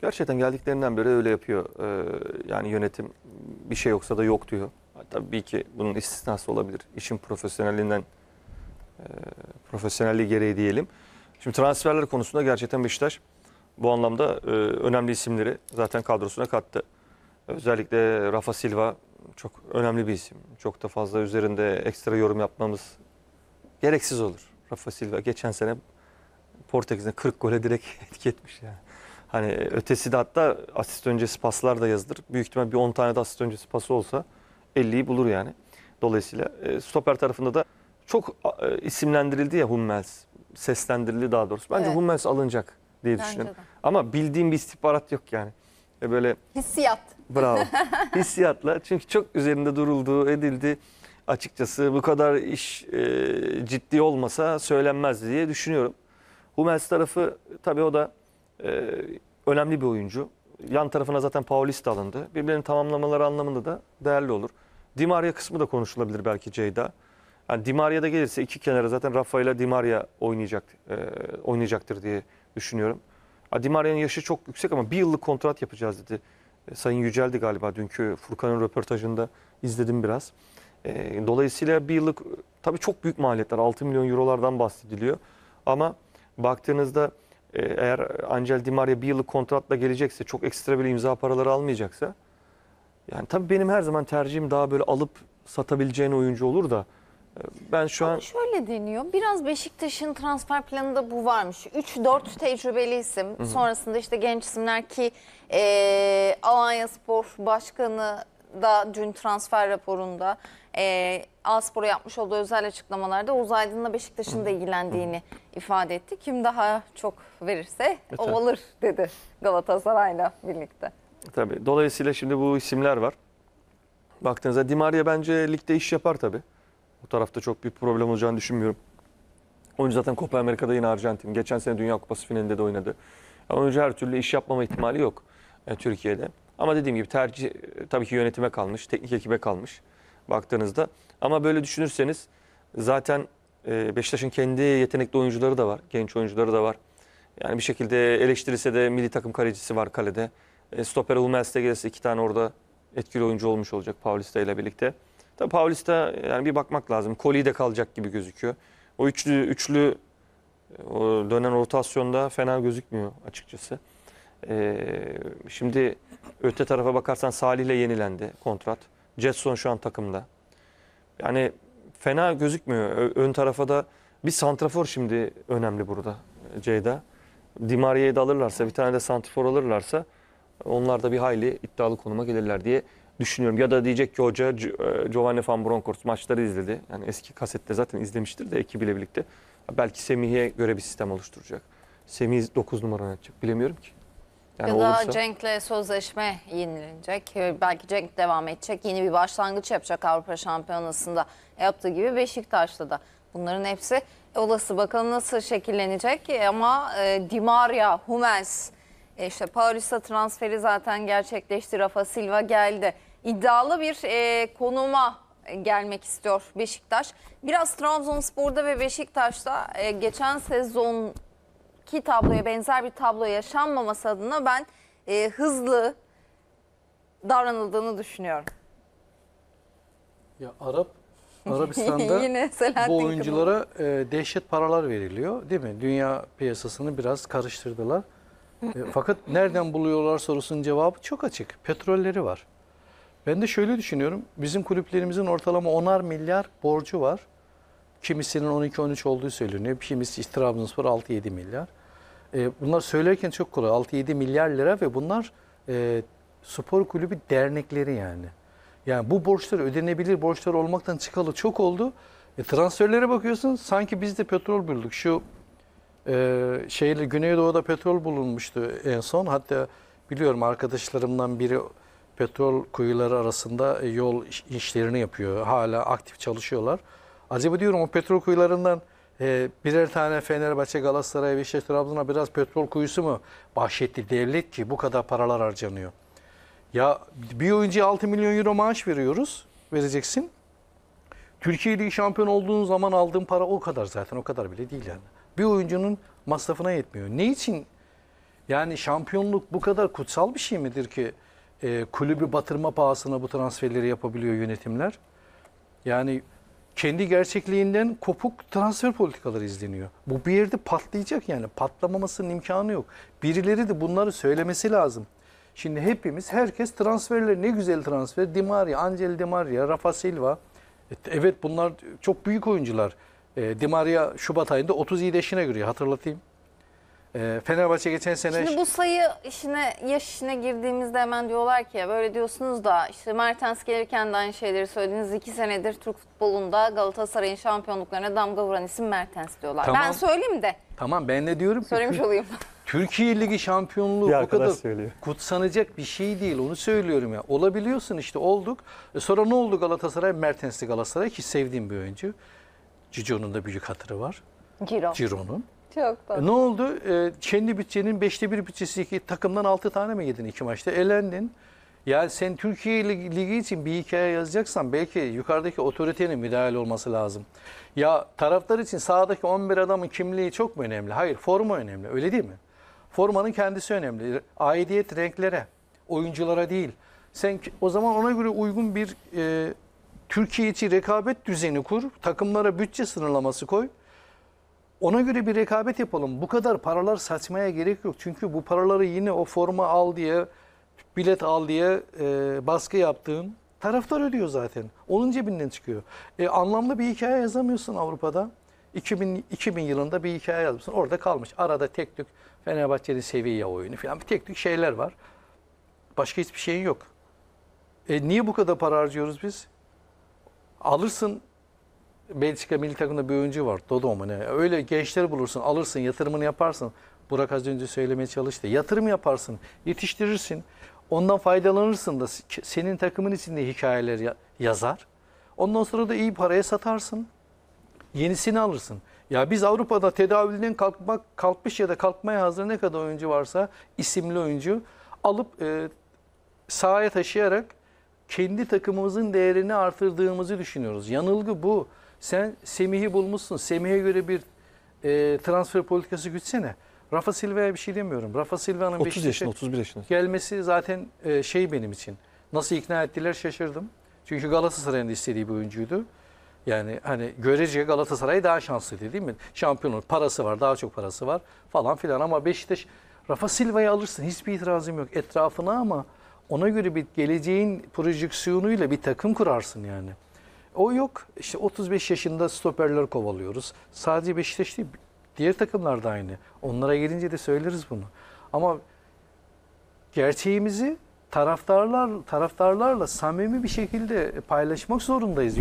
Gerçekten geldiklerinden beri öyle yapıyor. Ee, yani yönetim bir şey yoksa da yok diyor. Tabii ki bunun istisnası olabilir. İşin profesyonelinden, e, profesyonelliği gereği diyelim. Şimdi transferler konusunda gerçekten Beşiktaş bu anlamda e, önemli isimleri zaten kadrosuna kattı. Özellikle Rafa Silva çok önemli bir isim. Çok da fazla üzerinde ekstra yorum yapmamız gereksiz olur. Rafa Silva geçen sene Portekiz'de 40 gole direkt etki etmiş yani. Hani ötesi de hatta asist öncesi paslar da yazılır. Büyük ihtimal bir 10 tane de asist öncesi pası olsa 50'yi bulur yani. Dolayısıyla e, stoper tarafında da çok e, isimlendirildi ya Hummels. Seslendirildi daha doğrusu. Bence Evet. Hummels alınacak diye Bence düşünüyorum. de. Ama bildiğim bir istihbarat yok yani. E böyle Hissiyat. Bravo. Hissiyatla. Çünkü çok üzerinde duruldu, edildi. Açıkçası bu kadar iş e, ciddi olmasa söylenmez diye düşünüyorum. Hummels tarafı tabii o da ee, önemli bir oyuncu. Yan tarafına zaten Paulista alındı. Birbirlerini tamamlamaları anlamında da değerli olur. Di Maria kısmı da konuşulabilir belki Ceyda. Yani Maria da gelirse iki kenara zaten Rafa ile Maria oynayacak, e, oynayacaktır diye düşünüyorum. Di Maria'nın yaşı çok yüksek ama bir yıllık kontrat yapacağız dedi. E, Sayın Yücel'di galiba dünkü Furkan'ın röportajında izledim biraz. E, dolayısıyla bir yıllık e, tabii çok büyük maliyetler 6 milyon eurolardan bahsediliyor. Ama baktığınızda e, eğer Angel Di Maria bir yıllık kontratla gelecekse çok ekstra bir imza paraları almayacaksa yani tabii benim her zaman tercihim daha böyle alıp satabileceğin oyuncu olur da e, ben şu Ama an... şöyle deniyor. Biraz Beşiktaş'ın transfer planında bu varmış. 3-4 tecrübeli isim. Hı hı. Sonrasında işte genç isimler ki e, Alanya Spor Başkanı da dün transfer raporunda e, Aspor'a yapmış olduğu özel açıklamalarda Oğuz Beşiktaş'ın da ilgilendiğini ifade etti. Kim daha çok verirse e, o alır dedi Galatasaray'la birlikte. Tabii. Dolayısıyla şimdi bu isimler var. Baktığınızda Dimaria bence ligde iş yapar tabii. O tarafta çok bir problem olacağını düşünmüyorum. Oyuncu zaten Copa Amerika'da yine Arjantin. Geçen sene Dünya Kupası finalinde de oynadı. Ama oyuncu her türlü iş yapmama ihtimali yok e, Türkiye'de. Ama dediğim gibi tercih tabii ki yönetime kalmış, teknik ekibe kalmış baktığınızda. Ama böyle düşünürseniz zaten e, Beşiktaş'ın kendi yetenekli oyuncuları da var, genç oyuncuları da var. Yani bir şekilde eleştirilse de milli takım kalecisi var kalede. E, stoper Hummels'te gelirse iki tane orada etkili oyuncu olmuş olacak Paulista ile birlikte. Tabii Paulista yani bir bakmak lazım. Koli de kalacak gibi gözüküyor. O üçlü üçlü e, o dönen rotasyonda fena gözükmüyor açıkçası. Ee, şimdi Öte tarafa bakarsan Salih'le yenilendi kontrat. Jetson şu an takımda. Yani fena gözükmüyor. Ö ön tarafa da bir santrafor şimdi önemli burada Ceyda. Dimariye'yi de alırlarsa bir tane de santrafor alırlarsa onlar da bir hayli iddialı konuma gelirler diye düşünüyorum. Ya da diyecek ki hoca e, Giovanni Van Bronckhorst maçları izledi. Yani eski kasette zaten izlemiştir de ekibiyle birlikte. Belki Semih'e göre bir sistem oluşturacak. Semih 9 numara oynatacak bilemiyorum ki. Yani ya olursa... Cenk'le sözleşme yenilenecek. Ee, belki Cenk devam edecek. Yeni bir başlangıç yapacak Avrupa Şampiyonası'nda e, yaptığı gibi Beşiktaş'ta da. Bunların hepsi e, olası. Bakalım nasıl şekillenecek e, ama e, Dimaria, Hummels, e, işte Paris'e transferi zaten gerçekleşti. Rafa Silva geldi. İddialı bir e, konuma gelmek istiyor Beşiktaş. Biraz Trabzonspor'da ve Beşiktaş'ta e, geçen sezon ki tabloya benzer bir tablo yaşanmaması adına ben e, hızlı davranıldığını düşünüyorum. Ya Arap Arabistan'da bu oyunculara e, dehşet paralar veriliyor değil mi? Dünya piyasasını biraz karıştırdılar. E, fakat nereden buluyorlar sorusunun cevabı çok açık. Petrolleri var. Ben de şöyle düşünüyorum. Bizim kulüplerimizin ortalama 10'ar milyar borcu var. Kimisinin 12-13 olduğu söyleniyor. Kimisi Trabzonspor 6-7 milyar. E, bunlar söylerken çok kolay. 6-7 milyar lira ve bunlar e, spor kulübü dernekleri yani. Yani bu borçlar ödenebilir borçlar olmaktan çıkalı çok oldu. E, transferlere bakıyorsun sanki biz de petrol bulduk. Şu e, şeyle Güneydoğu'da petrol bulunmuştu en son. Hatta biliyorum arkadaşlarımdan biri petrol kuyuları arasında e, yol işlerini yapıyor. Hala aktif çalışıyorlar. Acaba diyorum o petrol kuyularından e, birer tane Fenerbahçe, Galatasaray, Beşiktaş, Trabzon'a biraz petrol kuyusu mu bahşetti devlet ki bu kadar paralar harcanıyor. Ya bir oyuncuya 6 milyon euro maaş veriyoruz, vereceksin. Türkiye Ligi şampiyon olduğun zaman aldığın para o kadar zaten, o kadar bile değil yani. Bir oyuncunun masrafına yetmiyor. Ne için? Yani şampiyonluk bu kadar kutsal bir şey midir ki e, kulübü batırma pahasına bu transferleri yapabiliyor yönetimler? Yani kendi gerçekliğinden kopuk transfer politikaları izleniyor. Bu bir yerde patlayacak yani patlamamasının imkanı yok. Birileri de bunları söylemesi lazım. Şimdi hepimiz herkes transferler ne güzel transfer. Di Maria, Angel Di Maria, Rafa Silva. E, evet bunlar çok büyük oyuncular. E, Di Maria Şubat ayında 37 yaşına giriyor hatırlatayım. Ee, Fenerbahçe geçen sene... Şimdi bu sayı işine, yaş işine girdiğimizde hemen diyorlar ki böyle diyorsunuz da işte Mertens gelirken de aynı şeyleri söylediniz. iki senedir Türk futbolunda Galatasaray'ın şampiyonluklarına damga vuran isim Mertens diyorlar. Tamam. Ben söyleyeyim de. Tamam ben ne diyorum ki... Söylemiş olayım. Türkiye Ligi şampiyonluğu bir o kadar söylüyor. kutsanacak bir şey değil. Onu söylüyorum ya. Olabiliyorsun işte olduk. E sonra ne oldu Galatasaray? Mertens'li Galatasaray ki sevdiğim bir oyuncu. Cico'nun da büyük hatırı var. Giro. Ciro'nun. Çok tatlı. E, ne oldu? E, kendi bütçenin 5'te 1 bütçesi ki takımdan 6 tane mi yedin iki maçta? Elendin. Yani sen Türkiye Ligi, için bir hikaye yazacaksan belki yukarıdaki otoritenin müdahale olması lazım. Ya taraftar için sahadaki 11 adamın kimliği çok mu önemli? Hayır forma önemli öyle değil mi? Formanın kendisi önemli. Aidiyet renklere, oyunculara değil. Sen o zaman ona göre uygun bir e, Türkiye içi rekabet düzeni kur, takımlara bütçe sınırlaması koy. Ona göre bir rekabet yapalım. Bu kadar paralar saçmaya gerek yok. Çünkü bu paraları yine o forma al diye, bilet al diye e, baskı yaptığın taraftar ödüyor zaten. Onun cebinden çıkıyor. E, anlamlı bir hikaye yazamıyorsun Avrupa'da. 2000, 2000 yılında bir hikaye yazmışsın. Orada kalmış. Arada tek tük Fenerbahçe'nin seviye oyunu falan bir tek tük şeyler var. Başka hiçbir şeyin yok. E, niye bu kadar para harcıyoruz biz? Alırsın Belçika milli takımda bir oyuncu var. Dodo mu ne? Öyle gençleri bulursun, alırsın, yatırımını yaparsın. Burak az önce söylemeye çalıştı. Yatırım yaparsın, yetiştirirsin. Ondan faydalanırsın da senin takımın içinde hikayeler yazar. Ondan sonra da iyi paraya satarsın. Yenisini alırsın. Ya biz Avrupa'da tedavülden kalkmak kalkmış ya da kalkmaya hazır ne kadar oyuncu varsa isimli oyuncu alıp e, sahaya taşıyarak kendi takımımızın değerini artırdığımızı düşünüyoruz. Yanılgı bu. Sen Semih'i bulmuşsun. Semih'e göre bir e, transfer politikası gütsene. Rafa Silva'ya bir şey demiyorum. Rafa Silva'nın 30 yaşında, 31 yaşında. Gelmesi zaten e, şey benim için. Nasıl ikna ettiler şaşırdım. Çünkü Galatasaray'ın istediği bir oyuncuydu. Yani hani görece Galatasaray daha şanslıydı değil mi? Şampiyonluk parası var, daha çok parası var falan filan ama Beşiktaş Rafa Silva'yı alırsın. Hiçbir itirazım yok etrafına ama ona göre bir geleceğin projeksiyonuyla bir takım kurarsın yani. O yok. İşte 35 yaşında stoperler kovalıyoruz. Sadece Beşiktaş değil, diğer takımlar da aynı. Onlara gelince de söyleriz bunu. Ama gerçeğimizi taraftarlar taraftarlarla samimi bir şekilde paylaşmak zorundayız.